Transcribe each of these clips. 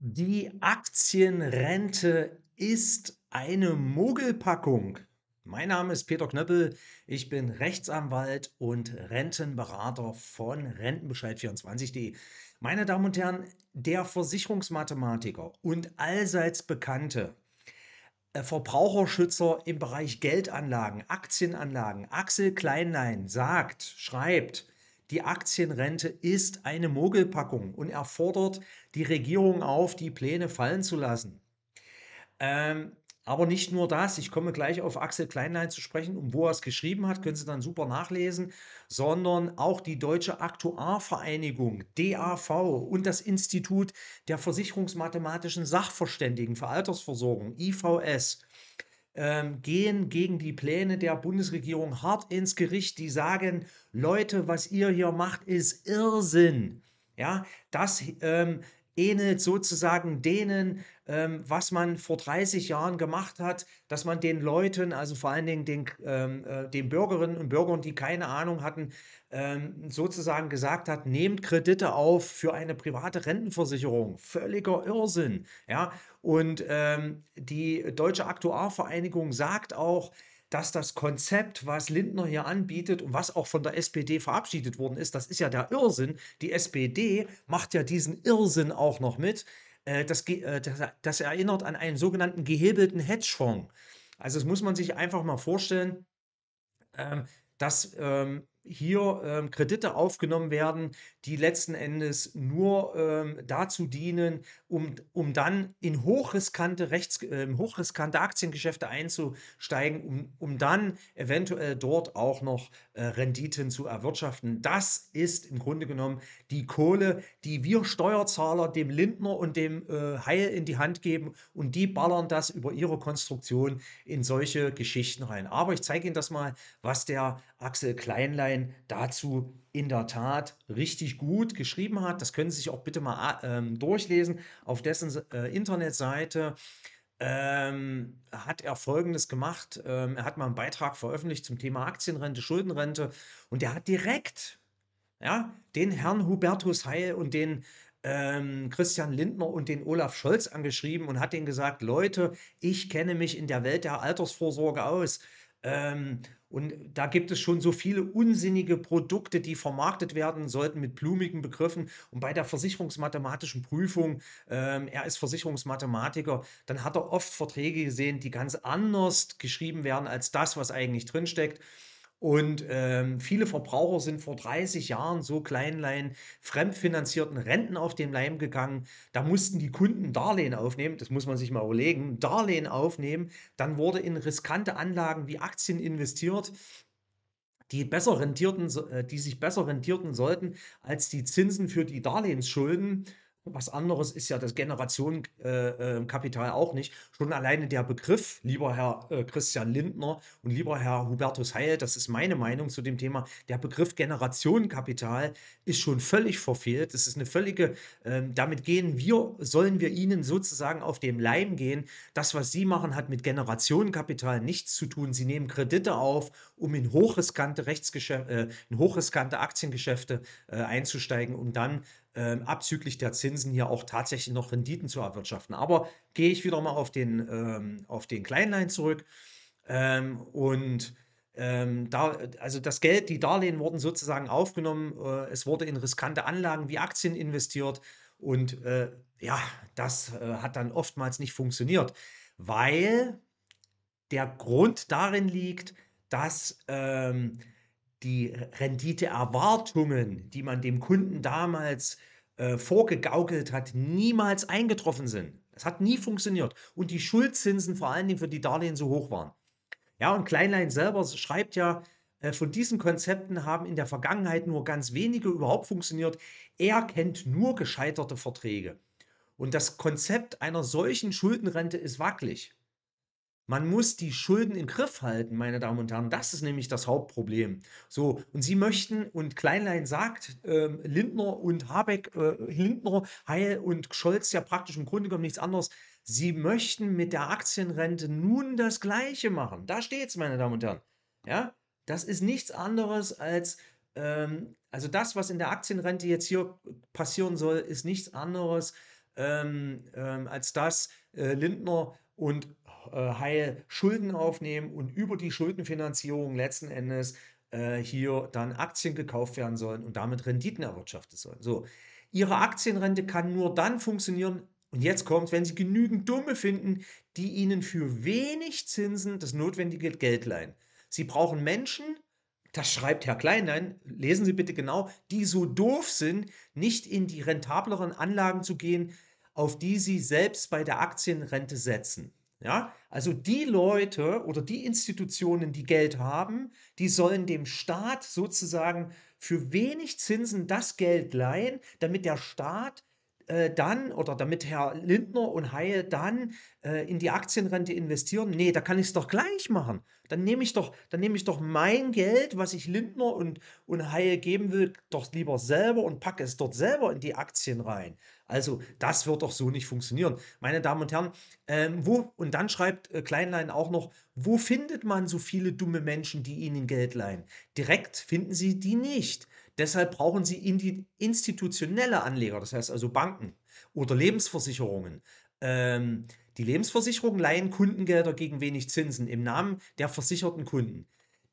Die Aktienrente ist eine Mogelpackung. Mein Name ist Peter Knöppel, ich bin Rechtsanwalt und Rentenberater von Rentenbescheid24.de. Meine Damen und Herren, der Versicherungsmathematiker und allseits bekannte äh, Verbraucherschützer im Bereich Geldanlagen, Aktienanlagen, Axel Kleinlein sagt, schreibt, die Aktienrente ist eine Mogelpackung und erfordert die Regierung auf, die Pläne fallen zu lassen. Ähm, aber nicht nur das, ich komme gleich auf Axel Kleinlein zu sprechen, um wo er es geschrieben hat, können Sie dann super nachlesen, sondern auch die Deutsche Aktuarvereinigung, DAV und das Institut der Versicherungsmathematischen Sachverständigen für Altersversorgung, IVS ähm, gehen gegen die Pläne der Bundesregierung hart ins Gericht. Die sagen, Leute, was ihr hier macht, ist Irrsinn. Ja, das ähm, ähnelt sozusagen denen, ähm, was man vor 30 Jahren gemacht hat, dass man den Leuten, also vor allen Dingen den, ähm, äh, den Bürgerinnen und Bürgern, die keine Ahnung hatten, ähm, sozusagen gesagt hat, nehmt Kredite auf für eine private Rentenversicherung. Völliger Irrsinn. Ja? Und ähm, die Deutsche Aktuarvereinigung sagt auch, dass das Konzept, was Lindner hier anbietet und was auch von der SPD verabschiedet worden ist, das ist ja der Irrsinn. Die SPD macht ja diesen Irrsinn auch noch mit. Äh, äh, das, das erinnert an einen sogenannten gehebelten Hedgefonds. Also das muss man sich einfach mal vorstellen, ähm, dass ähm, hier ähm, Kredite aufgenommen werden, die letzten Endes nur ähm, dazu dienen, um, um dann in hochriskante, Rechts, äh, hochriskante Aktiengeschäfte einzusteigen, um, um dann eventuell dort auch noch äh, Renditen zu erwirtschaften. Das ist im Grunde genommen die Kohle, die wir Steuerzahler dem Lindner und dem äh, Heil in die Hand geben und die ballern das über ihre Konstruktion in solche Geschichten rein. Aber ich zeige Ihnen das mal, was der Axel Kleinlein dazu in der Tat richtig gut geschrieben hat. Das können Sie sich auch bitte mal ähm, durchlesen. Auf dessen äh, Internetseite ähm, hat er Folgendes gemacht. Ähm, er hat mal einen Beitrag veröffentlicht zum Thema Aktienrente, Schuldenrente und er hat direkt ja, den Herrn Hubertus Heil und den ähm, Christian Lindner und den Olaf Scholz angeschrieben und hat denen gesagt, Leute, ich kenne mich in der Welt der Altersvorsorge aus. Ähm, und da gibt es schon so viele unsinnige Produkte, die vermarktet werden sollten mit blumigen Begriffen. Und bei der versicherungsmathematischen Prüfung, ähm, er ist Versicherungsmathematiker, dann hat er oft Verträge gesehen, die ganz anders geschrieben werden als das, was eigentlich drinsteckt. Und ähm, viele Verbraucher sind vor 30 Jahren so kleinlein fremdfinanzierten Renten auf den Leim gegangen. Da mussten die Kunden Darlehen aufnehmen, das muss man sich mal überlegen, Darlehen aufnehmen. Dann wurde in riskante Anlagen wie Aktien investiert die besser rentierten, äh, die sich besser rentierten sollten als die Zinsen für die Darlehensschulden was anderes ist ja das Generationenkapital äh, ähm, auch nicht. Schon alleine der Begriff, lieber Herr äh, Christian Lindner und lieber Herr Hubertus Heil, das ist meine Meinung zu dem Thema, der Begriff Generationenkapital ist schon völlig verfehlt. Das ist eine völlige, äh, damit gehen wir, sollen wir Ihnen sozusagen auf dem Leim gehen. Das, was Sie machen, hat mit Generationenkapital nichts zu tun. Sie nehmen Kredite auf, um in hochriskante, Rechtsgeschäfte, äh, in hochriskante Aktiengeschäfte äh, einzusteigen, um dann äh, abzüglich der Zinsen hier auch tatsächlich noch Renditen zu erwirtschaften. Aber gehe ich wieder mal auf den, ähm, auf den Kleinlein zurück ähm, und ähm, da, also das Geld, die Darlehen wurden sozusagen aufgenommen, äh, es wurde in riskante Anlagen wie Aktien investiert und äh, ja, das äh, hat dann oftmals nicht funktioniert, weil der Grund darin liegt, dass ähm, die Renditeerwartungen, die man dem Kunden damals äh, vorgegaukelt hat, niemals eingetroffen sind. Das hat nie funktioniert. Und die Schuldzinsen vor allen Dingen für die Darlehen so hoch waren. Ja, und Kleinlein selber schreibt ja, äh, von diesen Konzepten haben in der Vergangenheit nur ganz wenige überhaupt funktioniert. Er kennt nur gescheiterte Verträge. Und das Konzept einer solchen Schuldenrente ist wackelig. Man muss die Schulden im Griff halten, meine Damen und Herren. Das ist nämlich das Hauptproblem. So, und Sie möchten, und Kleinlein sagt, äh, Lindner und Habeck, äh, Lindner, Heil und Scholz ja praktisch im Grunde genommen nichts anderes. Sie möchten mit der Aktienrente nun das Gleiche machen. Da steht es, meine Damen und Herren. Ja, das ist nichts anderes als, ähm, also das, was in der Aktienrente jetzt hier passieren soll, ist nichts anderes ähm, ähm, als das äh, Lindner und äh, heil Schulden aufnehmen und über die Schuldenfinanzierung letzten Endes äh, hier dann Aktien gekauft werden sollen und damit Renditen erwirtschaftet sollen. So, ihre Aktienrente kann nur dann funktionieren, und jetzt kommt, wenn sie genügend Dumme finden, die ihnen für wenig Zinsen das notwendige Geld leihen. Sie brauchen Menschen, das schreibt Herr Kleinlein, lesen Sie bitte genau, die so doof sind, nicht in die rentableren Anlagen zu gehen, auf die sie selbst bei der Aktienrente setzen. Ja, also die Leute oder die Institutionen, die Geld haben, die sollen dem Staat sozusagen für wenig Zinsen das Geld leihen, damit der Staat äh, dann oder damit Herr Lindner und Haie dann äh, in die Aktienrente investieren, nee, da kann ich es doch gleich machen. Dann nehme ich doch, ich doch mein Geld, was ich Lindner und, und Haie geben will, doch lieber selber und packe es dort selber in die Aktien rein. Also, das wird doch so nicht funktionieren. Meine Damen und Herren, ähm, wo, und dann schreibt äh, Kleinlein auch noch, wo findet man so viele dumme Menschen, die Ihnen Geld leihen? Direkt finden Sie die nicht. Deshalb brauchen sie institutionelle Anleger, das heißt also Banken oder Lebensversicherungen. Ähm, die Lebensversicherungen leihen Kundengelder gegen wenig Zinsen im Namen der versicherten Kunden.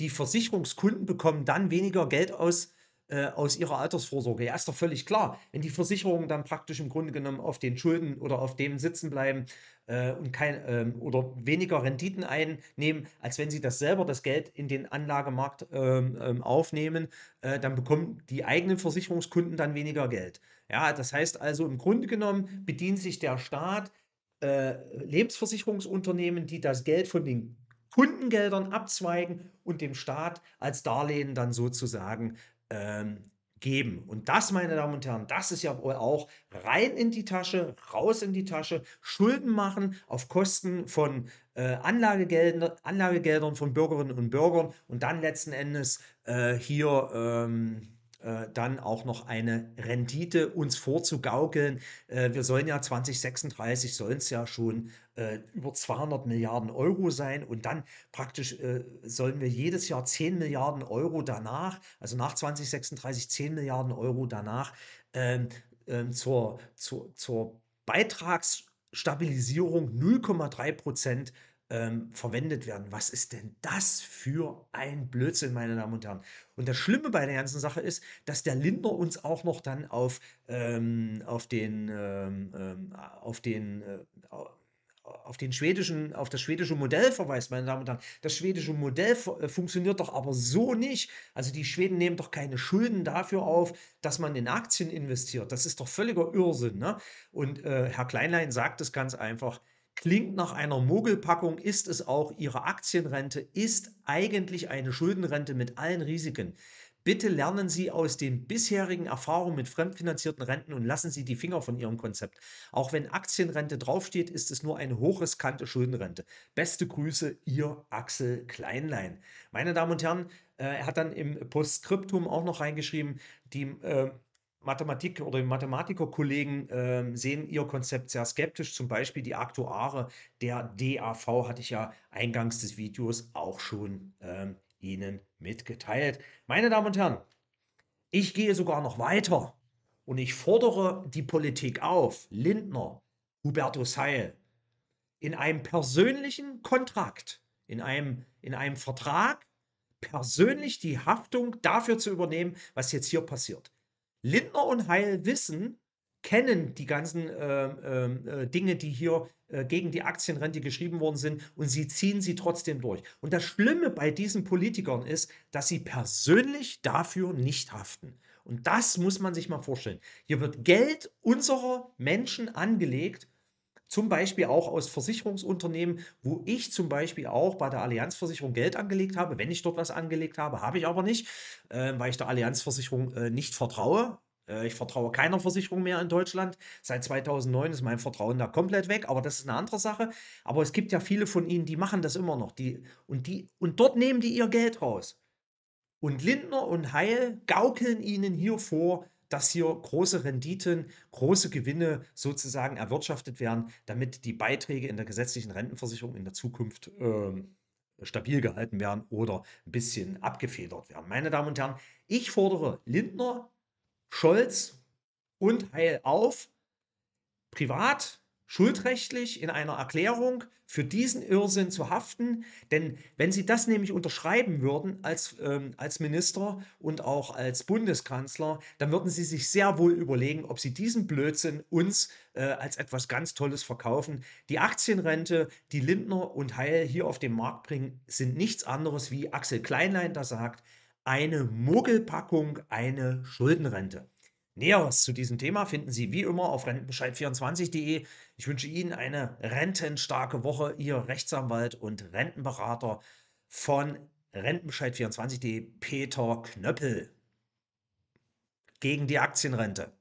Die Versicherungskunden bekommen dann weniger Geld aus äh, aus ihrer Altersvorsorge. Ja, ist doch völlig klar. Wenn die Versicherungen dann praktisch im Grunde genommen auf den Schulden oder auf dem sitzen bleiben äh, und kein, ähm, oder weniger Renditen einnehmen, als wenn sie das selber das Geld in den Anlagemarkt ähm, ähm aufnehmen, äh, dann bekommen die eigenen Versicherungskunden dann weniger Geld. Ja, das heißt also im Grunde genommen bedient sich der Staat äh, Lebensversicherungsunternehmen, die das Geld von den Kundengeldern abzweigen und dem Staat als Darlehen dann sozusagen ähm, geben. Und das, meine Damen und Herren, das ist ja auch rein in die Tasche, raus in die Tasche, Schulden machen auf Kosten von äh, Anlagegeldern, Anlagegeldern von Bürgerinnen und Bürgern und dann letzten Endes äh, hier ähm, äh, dann auch noch eine Rendite uns vorzugaukeln. Äh, wir sollen ja 2036, sollen es ja schon äh, über 200 Milliarden Euro sein und dann praktisch sollen wir jedes Jahr 10 Milliarden Euro danach, also nach 2036 10 Milliarden Euro danach ähm, ähm, zur, zur, zur Beitragsstabilisierung 0,3 Prozent ähm, verwendet werden. Was ist denn das für ein Blödsinn, meine Damen und Herren? Und das Schlimme bei der ganzen Sache ist, dass der Lindner uns auch noch dann auf, ähm, auf den, ähm, ähm auf den, äh, auf den schwedischen, auf das schwedische Modell verweist, meine Damen und Herren. Das schwedische Modell äh, funktioniert doch aber so nicht. Also die Schweden nehmen doch keine Schulden dafür auf, dass man in Aktien investiert. Das ist doch völliger Irrsinn. Ne? Und äh, Herr Kleinlein sagt es ganz einfach. Klingt nach einer Mogelpackung, ist es auch. Ihre Aktienrente ist eigentlich eine Schuldenrente mit allen Risiken. Bitte lernen Sie aus den bisherigen Erfahrungen mit fremdfinanzierten Renten und lassen Sie die Finger von Ihrem Konzept. Auch wenn Aktienrente draufsteht, ist es nur eine hochriskante Schuldenrente. Beste Grüße, Ihr Axel Kleinlein. Meine Damen und Herren, äh, er hat dann im Postskriptum auch noch reingeschrieben, die äh, Mathematik- oder Mathematikerkollegen äh, sehen ihr Konzept sehr skeptisch. Zum Beispiel die Aktuare der DAV hatte ich ja eingangs des Videos auch schon ähm, Ihnen mitgeteilt. Meine Damen und Herren, ich gehe sogar noch weiter und ich fordere die Politik auf, Lindner, Hubertus Heil, in einem persönlichen Kontrakt, in einem, in einem Vertrag persönlich die Haftung dafür zu übernehmen, was jetzt hier passiert. Lindner und Heil wissen, kennen die ganzen äh, äh, Dinge, die hier äh, gegen die Aktienrente geschrieben worden sind und sie ziehen sie trotzdem durch. Und das Schlimme bei diesen Politikern ist, dass sie persönlich dafür nicht haften. Und das muss man sich mal vorstellen. Hier wird Geld unserer Menschen angelegt zum Beispiel auch aus Versicherungsunternehmen, wo ich zum Beispiel auch bei der Allianzversicherung Geld angelegt habe. Wenn ich dort was angelegt habe, habe ich aber nicht, äh, weil ich der Allianzversicherung äh, nicht vertraue. Äh, ich vertraue keiner Versicherung mehr in Deutschland. Seit 2009 ist mein Vertrauen da komplett weg, aber das ist eine andere Sache. Aber es gibt ja viele von Ihnen, die machen das immer noch. Die, und, die, und dort nehmen die ihr Geld raus. Und Lindner und Heil gaukeln Ihnen hier vor, dass hier große Renditen, große Gewinne sozusagen erwirtschaftet werden, damit die Beiträge in der gesetzlichen Rentenversicherung in der Zukunft äh, stabil gehalten werden oder ein bisschen abgefedert werden. Meine Damen und Herren, ich fordere Lindner, Scholz und Heil auf, privat schuldrechtlich in einer Erklärung für diesen Irrsinn zu haften. Denn wenn Sie das nämlich unterschreiben würden als, ähm, als Minister und auch als Bundeskanzler, dann würden Sie sich sehr wohl überlegen, ob Sie diesen Blödsinn uns äh, als etwas ganz Tolles verkaufen. Die Aktienrente, die Lindner und Heil hier auf den Markt bringen, sind nichts anderes, wie Axel Kleinlein da sagt, eine Muggelpackung, eine Schuldenrente. Näheres zu diesem Thema finden Sie wie immer auf rentenbescheid24.de. Ich wünsche Ihnen eine rentenstarke Woche, Ihr Rechtsanwalt und Rentenberater von rentenbescheid24.de, Peter Knöppel. Gegen die Aktienrente.